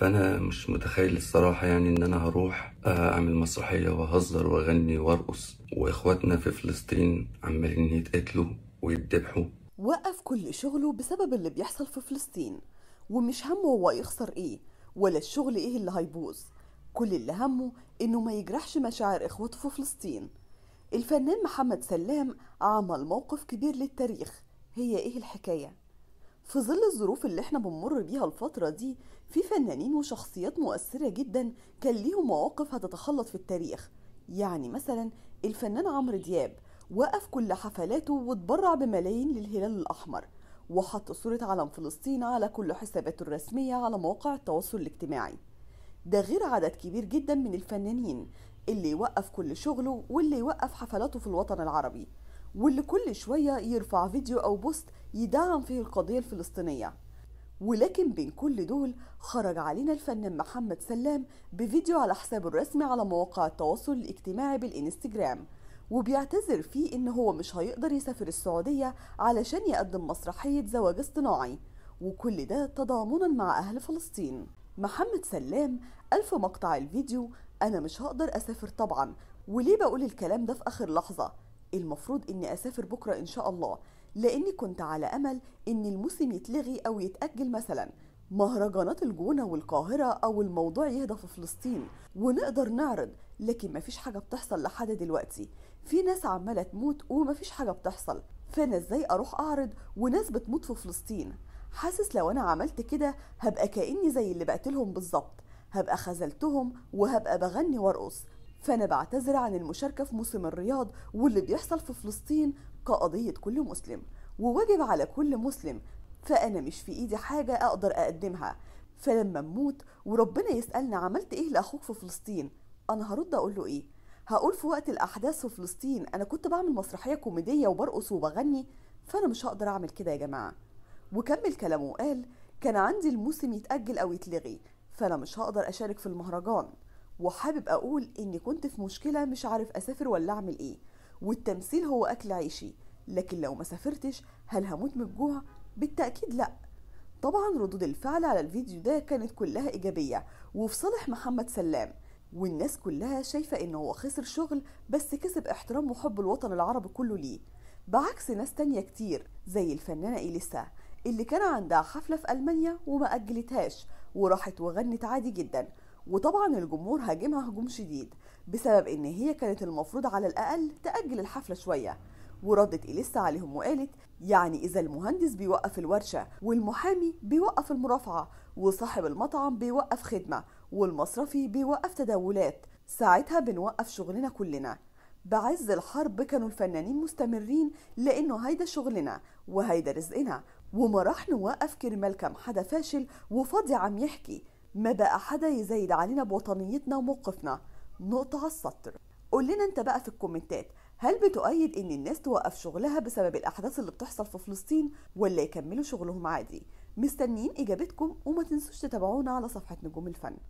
فانا مش متخيل الصراحه يعني ان انا هروح آه، اعمل مسرحيه وهزر واغني وارقص واخواتنا في فلسطين عمالين يتقتلوا ويتذبحوا وقف كل شغله بسبب اللي بيحصل في فلسطين ومش همه هو يخسر ايه ولا الشغل ايه اللي هيبوظ كل اللي همه انه ما يجرحش مشاعر اخواته في فلسطين الفنان محمد سلام عمل موقف كبير للتاريخ هي ايه الحكايه في ظل الظروف اللي احنا بنمر بيها الفترة دي في فنانين وشخصيات مؤثرة جدا كان ليهم مواقف هتتخلط في التاريخ يعني مثلا الفنان عمرو دياب وقف كل حفلاته واتبرع بملايين للهلال الأحمر وحط صورة علم فلسطين على كل حساباته الرسمية على مواقع التواصل الاجتماعي ده غير عدد كبير جدا من الفنانين اللي يوقف كل شغله واللي يوقف حفلاته في الوطن العربي واللي كل شوية يرفع فيديو أو بوست يدعم فيه القضية الفلسطينية ولكن بين كل دول خرج علينا الفنان محمد سلام بفيديو على حسابه الرسمي على مواقع التواصل الاجتماعي بالإنستجرام وبيعتذر فيه إن هو مش هيقدر يسافر السعودية علشان يقدم مسرحية زواج اصطناعي وكل ده تضامنا مع أهل فلسطين محمد سلام ألف مقطع الفيديو أنا مش هقدر أسافر طبعا وليه بقول الكلام ده في آخر لحظة المفروض اني اسافر بكره ان شاء الله لاني كنت على امل ان الموسم يتلغي او يتاجل مثلا مهرجانات الجونة والقاهرة أو الموضوع يهدى في فلسطين ونقدر نعرض لكن مفيش حاجة بتحصل لحد دلوقتي في ناس عمالة تموت ومفيش حاجة بتحصل فأنا إزاي أروح أعرض وناس بتموت في فلسطين حاسس لو أنا عملت كده هبقى كأني زي اللي بقتلهم بالظبط هبقى خذلتهم وهبقى بغني وارقص فأنا بعتذر عن المشاركة في موسم الرياض واللي بيحصل في فلسطين كقضية كل مسلم وواجب على كل مسلم فأنا مش في إيدي حاجة أقدر أقدمها فلما نموت وربنا يسألنا عملت إيه لأخوك في فلسطين أنا هرد أقول له إيه هقول في وقت الأحداث في فلسطين أنا كنت بعمل مسرحية كوميدية وبرقص وبغني فأنا مش هقدر أعمل كده يا جماعة وكمل كلامه وقال كان عندي الموسم يتأجل أو يتلغي فأنا مش هقدر أشارك في المهرجان وحابب اقول اني كنت في مشكله مش عارف اسافر ولا اعمل ايه والتمثيل هو اكل عيشي لكن لو ما سافرتش هل هموت من الجوع بالتاكيد لا طبعا ردود الفعل على الفيديو ده كانت كلها ايجابيه وفي صالح محمد سلام والناس كلها شايفه انه هو خسر شغل بس كسب احترام وحب الوطن العربي كله ليه بعكس ناس تانية كتير زي الفنانة إليسا اللي كان عندها حفلة في ألمانيا وما أجلتهاش وراحت وغنت عادي جدا وطبعا الجمهور هاجمها هجوم شديد بسبب ان هي كانت المفروض على الاقل تاجل الحفله شويه وردت إليسا عليهم وقالت يعني إذا المهندس بيوقف الورشة والمحامي بيوقف المرافعة وصاحب المطعم بيوقف خدمة والمصرفي بيوقف تداولات ساعتها بنوقف شغلنا كلنا بعز الحرب كانوا الفنانين مستمرين لأنه هيدا شغلنا وهيدا رزقنا وما راح نوقف كرمال كم حدا فاشل وفاضي عم يحكي ما بقى حدا يزايد علينا بوطنيتنا وموقفنا نقطة على السطر قول لنا انت بقى في الكومنتات هل بتؤيد ان الناس توقف شغلها بسبب الاحداث اللي بتحصل في فلسطين ولا يكملوا شغلهم عادي مستنيين اجابتكم وما تنسوش تتابعونا على صفحة نجوم الفن